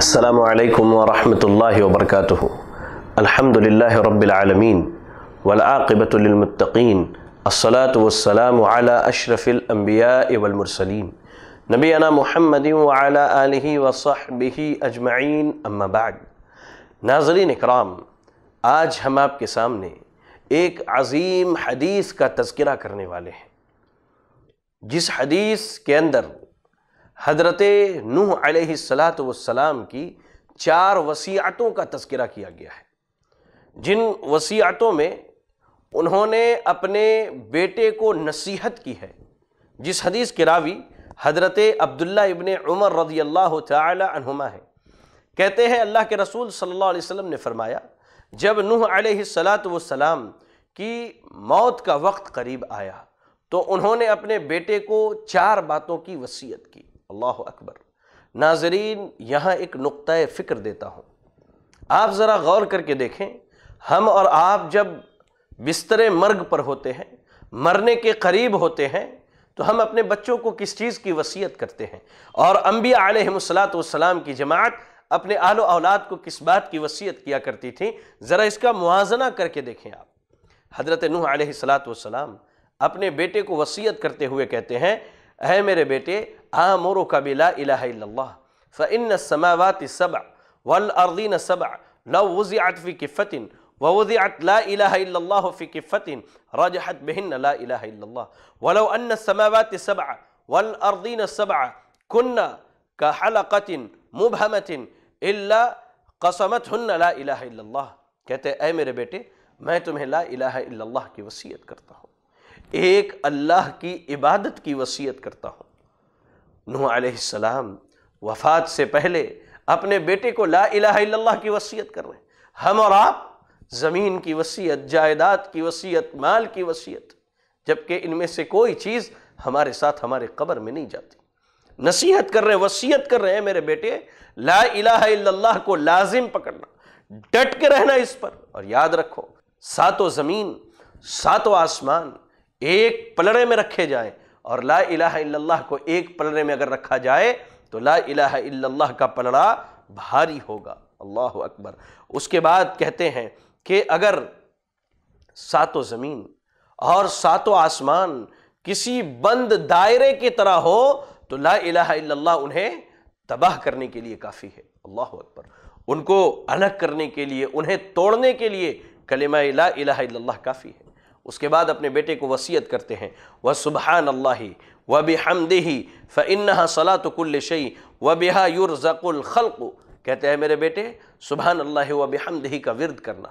السلام علیکم ورحمۃ اللہ وبرکاتہ الحمد للہ رب العالمین ولاقبۃ المطقین السلاۃ وسلام علی اشرف الانبیاء اب المرسلیم محمد وعلیٰ علیہ وصحبہ اجمعین اما بعد ناظرین اکرام آج ہم آپ کے سامنے ایک عظیم حدیث کا تذکرہ کرنے والے ہیں جس حدیث کے اندر حضرت نوح علیہ السلام والسلام کی چار وسیعتوں کا تذکرہ کیا گیا ہے جن وسیعتوں میں انہوں نے اپنے بیٹے کو نصیحت کی ہے جس حدیث کے راوی حضرت عبداللہ ابن عمر رضی اللہ تعالی عنہما ہے کہتے ہیں اللہ کے رسول صلی اللہ علیہ وسلم نے فرمایا جب نوح علیہ السلام کی موت کا وقت قریب آیا تو انہوں نے اپنے بیٹے کو چار باتوں کی وصیت کی اللہ اکبر ناظرین یہاں ایک نقطہ فکر دیتا ہوں آپ ذرا غور کر کے دیکھیں ہم اور آپ جب بستر مرگ پر ہوتے ہیں مرنے کے قریب ہوتے ہیں تو ہم اپنے بچوں کو کس چیز کی وسیعت کرتے ہیں اور انبیاء علیہ و والسلام کی جماعت اپنے آل و اولاد کو کس بات کی وصیت کیا کرتی تھی ذرا اس کا موازنہ کر کے دیکھیں آپ حضرت نوح علیہ السلاط والسلام اپنے بیٹے کو وسیعت کرتے ہوئے کہتے ہیں اے میرے بیٹے آمرك بلا إله إلا الله فإن السماوات السبع والأرضين السبع لو وزعت في كفة ووضعت لا إله إلا الله في كفة رجحت بهن لا إله إلا الله ولو أن السماوات السبع والأرضين السبع كنا كحلقة مبهمة إلا قسمتهن لا إله إلا الله कहते हैं अय मेरे बेटे मैं तुम्हें ला इलाह इल्लल्लाह की वसीयत करता हूँ एक अल्लाह की इबादत की वसीयत करता हूँ نوح علیہ السلام وفات سے پہلے اپنے بیٹے کو لا الہ الا اللہ کی وصیت کر رہے ہیں ہم اور آپ زمین کی وصیت جائیداد کی وصیت مال کی وصیت جبکہ ان میں سے کوئی چیز ہمارے ساتھ ہمارے قبر میں نہیں جاتی نصیحت کر رہے ہیں وصیت کر رہے ہیں میرے بیٹے لا الہ الا اللہ کو لازم پکڑنا ڈٹ کے رہنا اس پر اور یاد رکھو ساتوں زمین ساتوں آسمان ایک پلڑے میں رکھے جائیں اور لا الہ الا اللہ کو ایک پلڑے میں اگر رکھا جائے تو لا الہ الا اللہ کا پلڑا بھاری ہوگا اللہ اکبر اس کے بعد کہتے ہیں کہ اگر سات و زمین اور سات و آسمان کسی بند دائرے کی طرح ہو تو لا الہ الا اللہ انہیں تباہ کرنے کے لیے کافی ہے اللہ اکبر ان کو الگ کرنے کے لیے انہیں توڑنے کے لیے کلمہ لا الہ الا اللہ کافی ہے اس کے بعد اپنے بیٹے کو وصیت کرتے ہیں وہ سبحان وَبِحَمْدِهِ و بہ كُلِّ شَيْءٍ وَبِهَا يُرْزَقُ کل و الخلق کہتے ہیں میرے بیٹے سبحان اللہ وَبِحَمْدِهِ کا ورد کرنا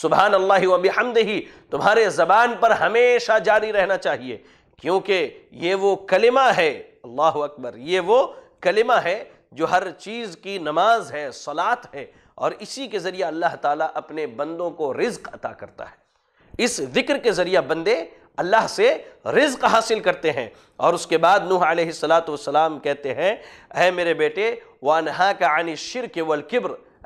سبحان اللہ وَبِحَمْدِهِ تمہارے زبان پر ہمیشہ جاری رہنا چاہیے کیونکہ یہ وہ کلمہ ہے اللہ اکبر یہ وہ کلمہ ہے جو ہر چیز کی نماز ہے صلات ہے اور اسی کے ذریعے اللہ تعالیٰ اپنے بندوں کو رزق عطا کرتا ہے اس ذکر کے ذریعہ بندے اللہ سے رزق حاصل کرتے ہیں اور اس کے بعد نوح علیہ السلاۃ کہتے ہیں اے میرے بیٹے وَانْحَاكَ کا الشِّرْكِ شرک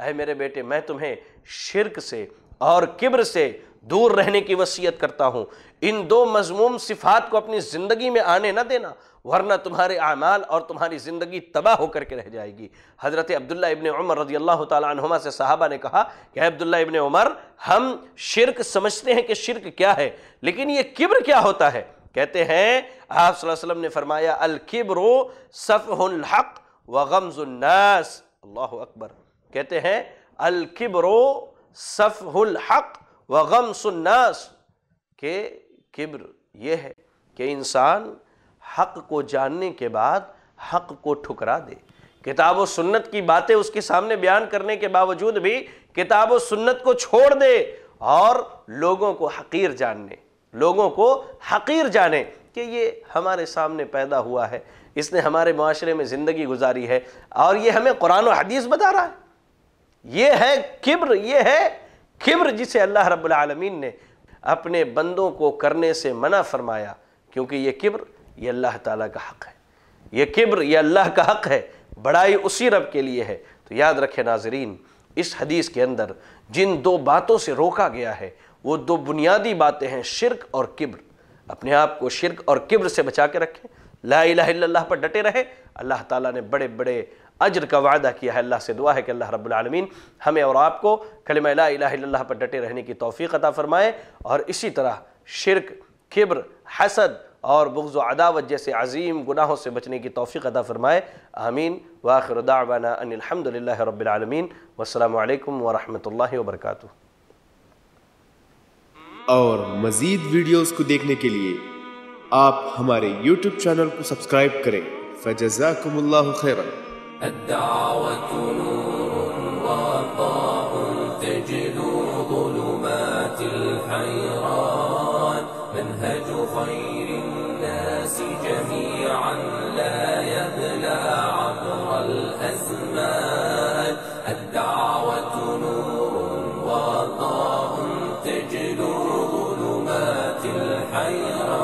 اے میرے بیٹے میں تمہیں شرک سے اور کبر سے دور رہنے کی وصیت کرتا ہوں ان دو مضموم صفات کو اپنی زندگی میں آنے نہ دینا ورنہ تمہارے اعمال اور تمہاری زندگی تباہ ہو کر کے رہ جائے گی حضرت عبداللہ ابن عمر رضی اللہ تعالی عنہما سے صحابہ نے کہا کہ عبداللہ ابن عمر ہم شرک سمجھتے ہیں کہ شرک کیا ہے لیکن یہ کبر کیا ہوتا ہے کہتے ہیں آپ صلی اللہ علیہ وسلم نے فرمایا الکبر صفح الحق وغمز الناس اللہ اکبر کہتے ہیں الکبر صفح الحق و غم سناس کہ قبر یہ ہے کہ انسان حق کو جاننے کے بعد حق کو ٹھکرا دے کتاب و سنت کی باتیں اس کے سامنے بیان کرنے کے باوجود بھی کتاب و سنت کو چھوڑ دے اور لوگوں کو حقیر جاننے لوگوں کو حقیر جانے کہ یہ ہمارے سامنے پیدا ہوا ہے اس نے ہمارے معاشرے میں زندگی گزاری ہے اور یہ ہمیں قرآن و حدیث بتا رہا ہے یہ ہے کبر یہ ہے کبر جسے اللہ رب العالمین نے اپنے بندوں کو کرنے سے منع فرمایا کیونکہ یہ کبر یہ اللہ تعالیٰ کا حق ہے یہ کبر یہ اللہ کا حق ہے بڑائی اسی رب کے لیے ہے تو یاد رکھے ناظرین اس حدیث کے اندر جن دو باتوں سے روکا گیا ہے وہ دو بنیادی باتیں ہیں شرک اور کبر اپنے آپ کو شرک اور کبر سے بچا کے رکھیں لا الہ الا اللہ پر ڈٹے رہے اللہ تعالیٰ نے بڑے بڑے اجر کا وعدہ کیا ہے اللہ سے دعا ہے کہ اللہ رب العالمین ہمیں اور آپ کو کلمہ لا الہ الا اللہ پر ڈٹے رہنے کی توفیق عطا فرمائے اور اسی طرح شرک کبر حسد اور بغض و عداوت جیسے عظیم گناہوں سے بچنے کی توفیق عطا فرمائے آمین واخر دعوانا الحمد الحمدللہ رب العالمین والسلام علیکم ورحمۃ اللہ وبرکاتہ اور مزید ویڈیوز کو دیکھنے کے لیے آپ ہمارے یوٹیوب چینل کو سبسکرائب کریں فجزاکم اللہ الدعوة نور وضاء تجلو ظلمات الحيران منهج خير الناس جميعا لا يبلى عبر الأزمان الدعوة نور وضاء تجلو ظلمات الحيران